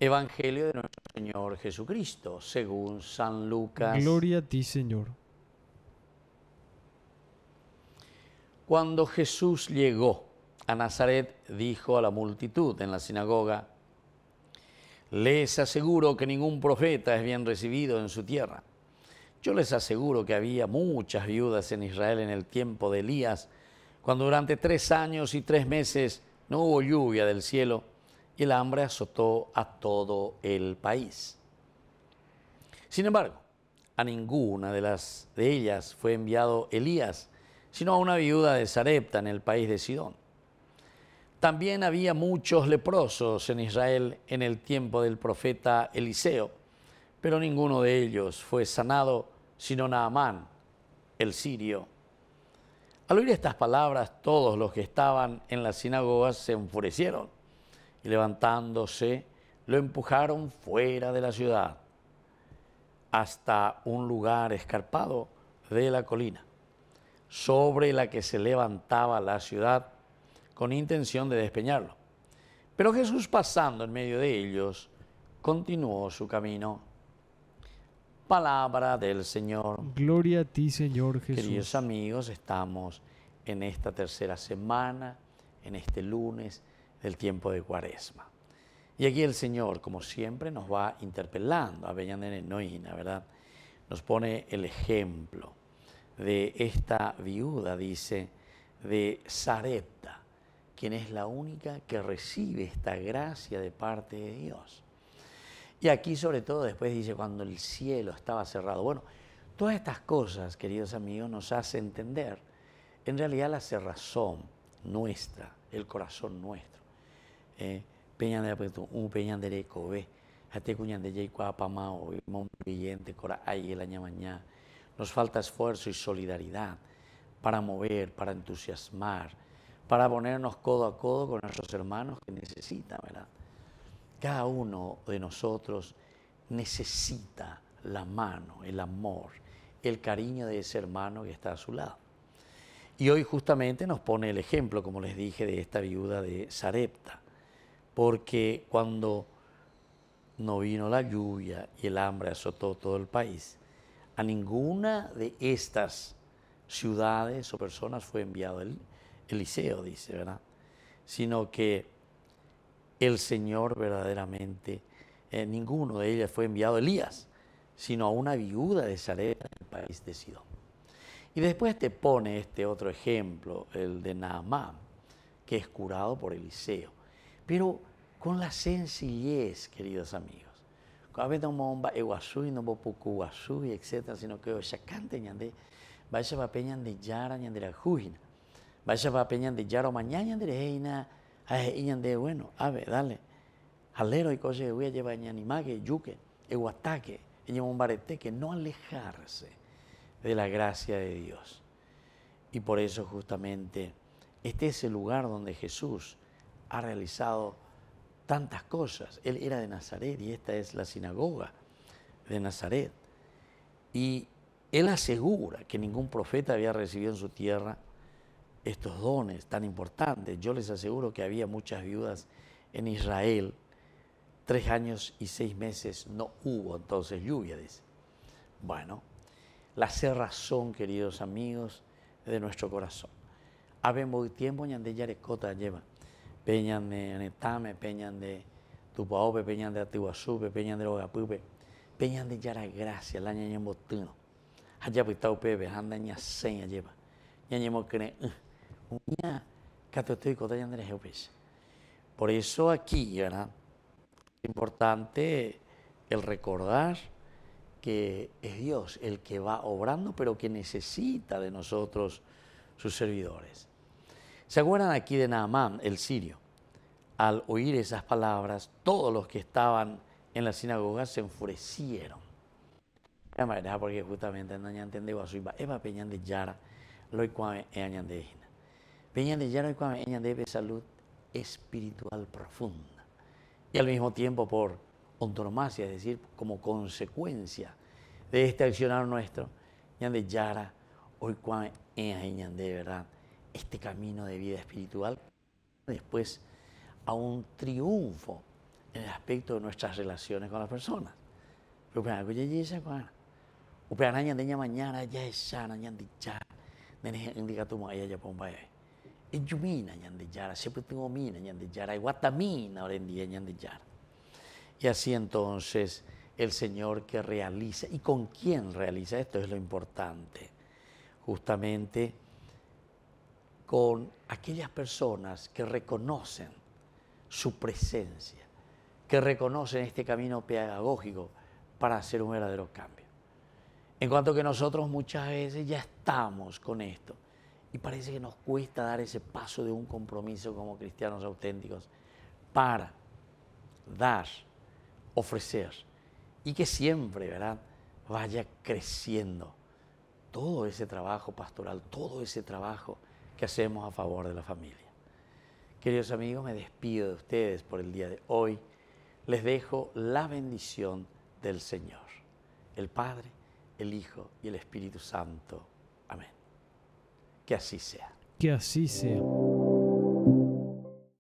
Evangelio de nuestro Señor Jesucristo, según San Lucas. Gloria a ti, Señor. Cuando Jesús llegó a Nazaret, dijo a la multitud en la sinagoga, les aseguro que ningún profeta es bien recibido en su tierra. Yo les aseguro que había muchas viudas en Israel en el tiempo de Elías, cuando durante tres años y tres meses no hubo lluvia del cielo y el hambre azotó a todo el país. Sin embargo, a ninguna de, las, de ellas fue enviado Elías, sino a una viuda de Sarepta en el país de Sidón. También había muchos leprosos en Israel en el tiempo del profeta Eliseo, pero ninguno de ellos fue sanado, sino Naamán, el sirio. Al oír estas palabras, todos los que estaban en las sinagogas se enfurecieron levantándose, lo empujaron fuera de la ciudad hasta un lugar escarpado de la colina, sobre la que se levantaba la ciudad con intención de despeñarlo. Pero Jesús pasando en medio de ellos, continuó su camino. Palabra del Señor. Gloria a ti, Señor Jesús. Queridos amigos, estamos en esta tercera semana, en este lunes, del tiempo de Cuaresma. Y aquí el Señor, como siempre, nos va interpelando a Noína, ¿verdad? Nos pone el ejemplo de esta viuda, dice, de Sarepta, quien es la única que recibe esta gracia de parte de Dios. Y aquí sobre todo después dice cuando el cielo estaba cerrado. Bueno, todas estas cosas, queridos amigos, nos hace entender en realidad la cerrazón nuestra, el corazón nuestro apetu eh, u de y cora ahí el nos falta esfuerzo y solidaridad para mover, para entusiasmar, para ponernos codo a codo con nuestros hermanos que necesitan, ¿verdad? Cada uno de nosotros necesita la mano, el amor, el cariño de ese hermano que está a su lado. Y hoy justamente nos pone el ejemplo, como les dije, de esta viuda de Sarepta porque cuando no vino la lluvia y el hambre azotó todo el país, a ninguna de estas ciudades o personas fue enviado el Eliseo, dice, ¿verdad? Sino que el Señor verdaderamente, eh, ninguno de ellas fue enviado Elías, sino a una viuda de Sarepta el país de Sidón. Y después te pone este otro ejemplo, el de Naamán, que es curado por Eliseo pero con la sencillez, queridos amigos. veces no a eguazú y no a guazú y etcétera, sino que oxacante ñande, vaya va peñan de yara ñande la jujina, vaya va peñan de yaro mañana ñande reina, ay ñande bueno, a ver, dale, alero y cosas que voy a llevar ñanimague, yuque, eguataque, que no alejarse de la gracia de Dios. Y por eso justamente este es el lugar donde Jesús ha realizado tantas cosas. Él era de Nazaret y esta es la sinagoga de Nazaret. Y él asegura que ningún profeta había recibido en su tierra estos dones tan importantes. Yo les aseguro que había muchas viudas en Israel. Tres años y seis meses no hubo entonces lluvia, Bueno, la cerrazón, queridos amigos, de nuestro corazón. tiempo lleva peñan de netame peñan de Tupaope, peñan de Atiguasupe, peñan de Logapupe, peñan de Yaragracia, la ñaña de Allá pitao pues pepe, anda ña seña eh, lleva. Por eso aquí, Es importante el recordar que es Dios el que va obrando, pero que necesita de nosotros sus servidores. ¿Se acuerdan aquí de Naamán, el sirio? Al oír esas palabras, todos los que estaban en la sinagoga se enfurecieron. porque justamente no iba. Eva peñan de Yara, lo de Peñan de Yara, de salud espiritual profunda. Y al mismo tiempo por ontormasia, es decir, como consecuencia de este accionar nuestro, Ñan de Yara, hoy cuan de verdad este camino de vida espiritual, después a un triunfo en el aspecto de nuestras relaciones con las personas. Y así entonces el Señor que realiza, y con quién realiza esto es lo importante. Justamente con aquellas personas que reconocen su presencia, que reconocen este camino pedagógico para hacer un verdadero cambio. En cuanto que nosotros muchas veces ya estamos con esto y parece que nos cuesta dar ese paso de un compromiso como cristianos auténticos para dar, ofrecer y que siempre, ¿verdad?, vaya creciendo todo ese trabajo pastoral, todo ese trabajo que hacemos a favor de la familia. Queridos amigos, me despido de ustedes por el día de hoy. Les dejo la bendición del Señor, el Padre, el Hijo y el Espíritu Santo. Amén. Que así sea. Que así sea.